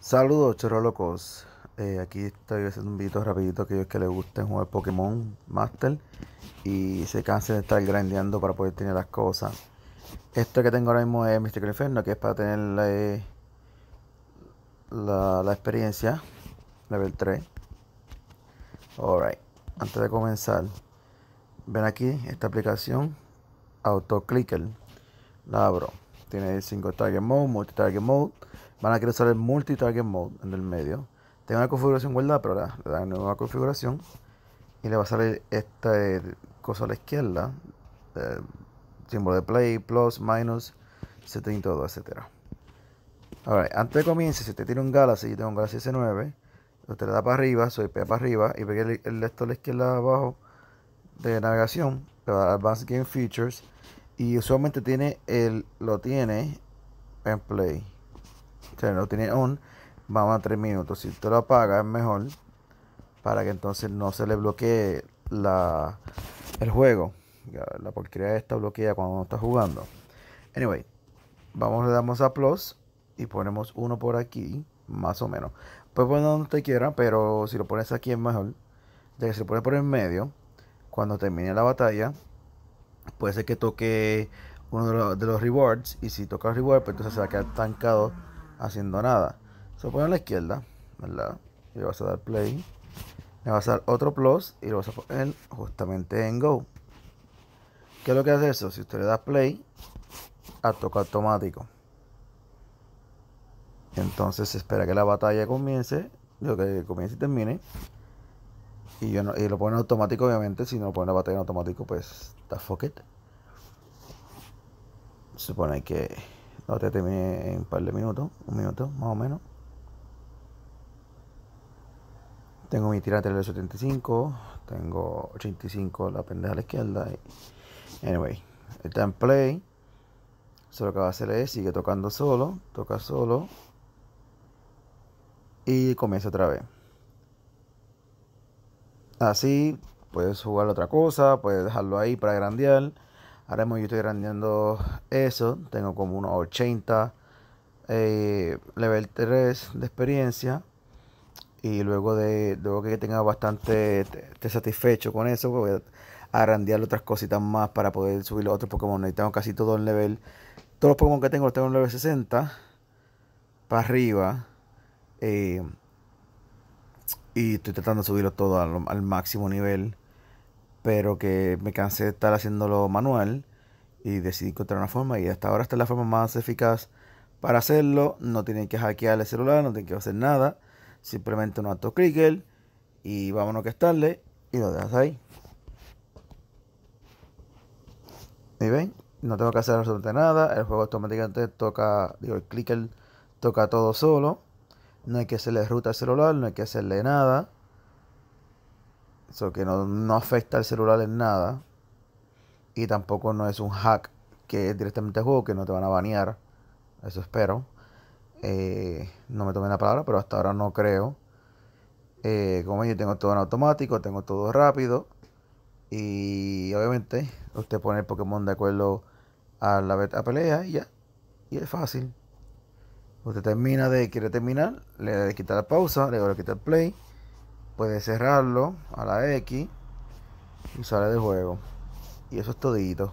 Saludos, chorolocos. Eh, aquí estoy haciendo un video rapidito que aquellos que les guste jugar Pokémon Master y se cansen de estar grandeando para poder tener las cosas. Esto que tengo ahora mismo es Mystic Inferno, que es para tener la, la experiencia, level 3. Alright, antes de comenzar, ven aquí esta aplicación, Autoclicker. La abro. Tiene 5 target mode, multi target mode Van a querer usar el multi-target mode en el medio. Tengo una configuración guardada, pero ahora le dan nueva configuración. Y le va a salir esta eh, cosa a la izquierda. Eh, símbolo de play, plus, minus, setting, todo, etc. ahora Antes de comience, si usted tiene un Galaxy, yo tengo un Galaxy S9. Usted le da para arriba, soy para arriba y ve el, esto a la izquierda abajo de navegación. Le va Advanced Game Features. Y usualmente tiene el, lo tiene en Play o sea, no tiene un vamos a 3 minutos. Si usted lo apaga es mejor para que entonces no se le bloquee la, el juego. La porquería está bloqueada cuando uno está jugando. Anyway, vamos, le damos a plus y ponemos uno por aquí, más o menos. Puedes poner donde usted quiera, pero si lo pones aquí es mejor. Ya que si lo pones por el medio, cuando termine la batalla, puede ser que toque uno de los, rewards. Y si toca el reward, pues entonces se va a quedar tancado haciendo nada. Se pone a la izquierda, ¿verdad? Y le vas a dar play. Le vas a dar otro plus y lo vas a poner justamente en go. ¿Qué es lo que hace eso? Si usted le da play, a toca automático. Entonces espera que la batalla comience, lo que comience y termine. Y, yo y lo pone automático, obviamente. Si no lo pone la batalla en automático, pues está fuck it. Supone que otra terminé en un par de minutos, un minuto más o menos. Tengo mi tirante de 75, tengo 85 la pendeja a la izquierda. anyway, está en play. Solo que va a hacer es sigue tocando solo, toca solo. Y comienza otra vez. Así puedes jugar otra cosa, puedes dejarlo ahí para grandear. Ahora mismo yo estoy grandeando eso. Tengo como unos 80 eh, level 3 de experiencia. Y luego de luego que tenga bastante esté satisfecho con eso, pues voy a randear otras cositas más para poder subir los otros Pokémon. tengo casi todo el level. Todos los Pokémon que tengo los tengo en level 60 para arriba. Eh, y estoy tratando de subirlo todo al máximo nivel pero que me cansé de estar haciéndolo manual y decidí encontrar una forma y hasta ahora esta es la forma más eficaz para hacerlo. No tienen que hackear el celular, no tienen que hacer nada. Simplemente un auto clicker y vámonos que estarle y lo dejas ahí. ¿Y ven? No tengo que hacer absolutamente nada. El juego automáticamente toca, digo, el clicker toca todo solo. No hay que hacerle ruta al celular, no hay que hacerle nada. Eso que no, afecta al celular en nada. Y tampoco no es un hack que es directamente juego, que no te van a banear. Eso espero. Eh, no me tomen la palabra, pero hasta ahora no creo. Eh, como yo tengo todo en automático, tengo todo rápido. Y obviamente usted pone el Pokémon de acuerdo a la pelea y ya. Y es fácil. Usted termina de, quiere terminar, le quitar la pausa, le voy a quitar play puede cerrarlo a la X y sale de juego. Y eso es todito.